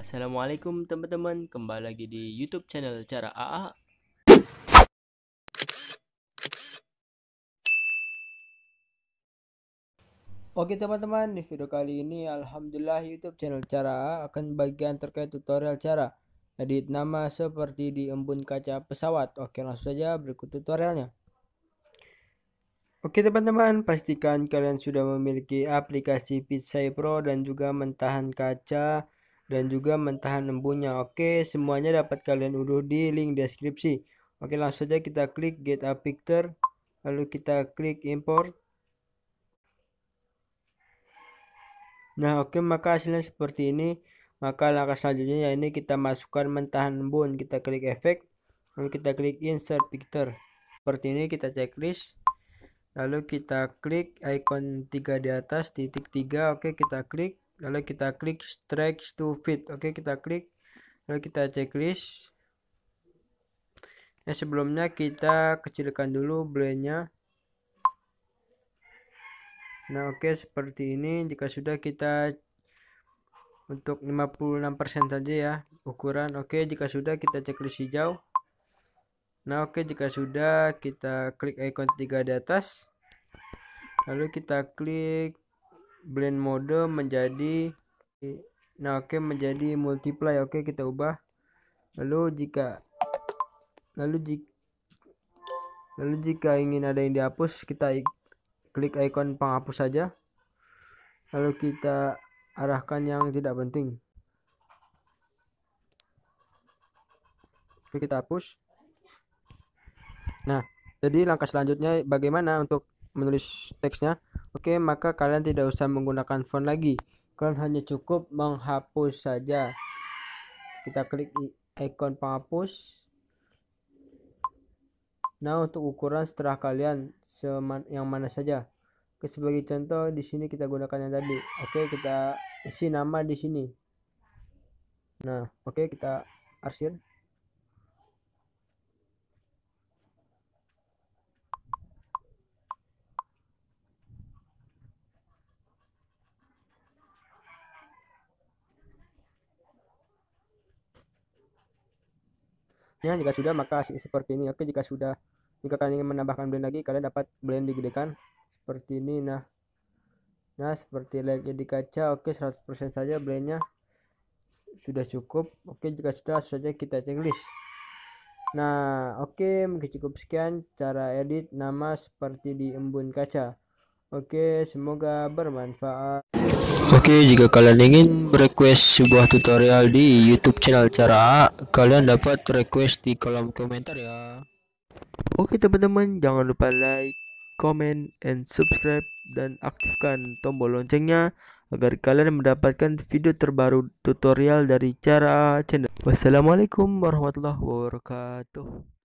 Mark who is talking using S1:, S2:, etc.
S1: Assalamualaikum teman-teman, kembali lagi di YouTube channel Cara AA. Oke teman-teman, di video kali ini alhamdulillah YouTube channel Cara AA akan bagian terkait tutorial cara edit nama seperti di embun kaca pesawat. Oke, langsung saja berikut tutorialnya. Oke teman-teman, pastikan kalian sudah memiliki aplikasi Pitsai Pro dan juga mentahan kaca dan juga mentahan embunnya. Oke, semuanya dapat kalian unduh di link deskripsi. Oke, langsung saja kita klik get a picture, lalu kita klik import. Nah, oke maka hasilnya seperti ini. Maka langkah selanjutnya ya ini kita masukkan mentahan embun. Kita klik efek, lalu kita klik insert picture. Seperti ini kita checklist. Lalu kita klik icon tiga di atas titik tiga Oke, kita klik lalu kita klik stretch to fit oke kita klik lalu kita checklist nah sebelumnya kita kecilkan dulu blendnya nah oke seperti ini jika sudah kita untuk 56% saja ya ukuran oke jika sudah kita checklist hijau nah oke jika sudah kita klik icon tiga di atas lalu kita klik blend mode menjadi nah oke okay, menjadi multiply oke okay, kita ubah lalu jika lalu jika lalu jika ingin ada yang dihapus kita klik icon penghapus saja lalu kita arahkan yang tidak penting Oke, kita hapus nah jadi langkah selanjutnya bagaimana untuk menulis teksnya Oke, maka kalian tidak usah menggunakan font lagi. Kalian hanya cukup menghapus saja. Kita klik ikon penghapus. Nah, untuk ukuran setelah kalian seman yang mana saja. Oke, sebagai contoh di sini kita gunakan yang tadi. Oke, kita isi nama di sini. Nah, oke kita arsir. Ya, jika sudah maka seperti ini. Oke, jika sudah jika kalian ingin menambahkan blend lagi, kalian dapat blend digedekan seperti ini. Nah, nah seperti lagi di kaca. Oke, 100% saja blendnya sudah cukup. Oke, jika sudah saja kita checklist. Nah, oke, mungkin cukup sekian cara edit nama seperti di embun kaca. Oke, semoga bermanfaat. Oke, jika kalian ingin request sebuah tutorial di YouTube channel cara kalian dapat request di kolom komentar ya. Oke teman-teman, jangan lupa like, comment, and subscribe dan aktifkan tombol loncengnya agar kalian mendapatkan video terbaru tutorial dari cara channel. Wassalamualaikum warahmatullahi wabarakatuh.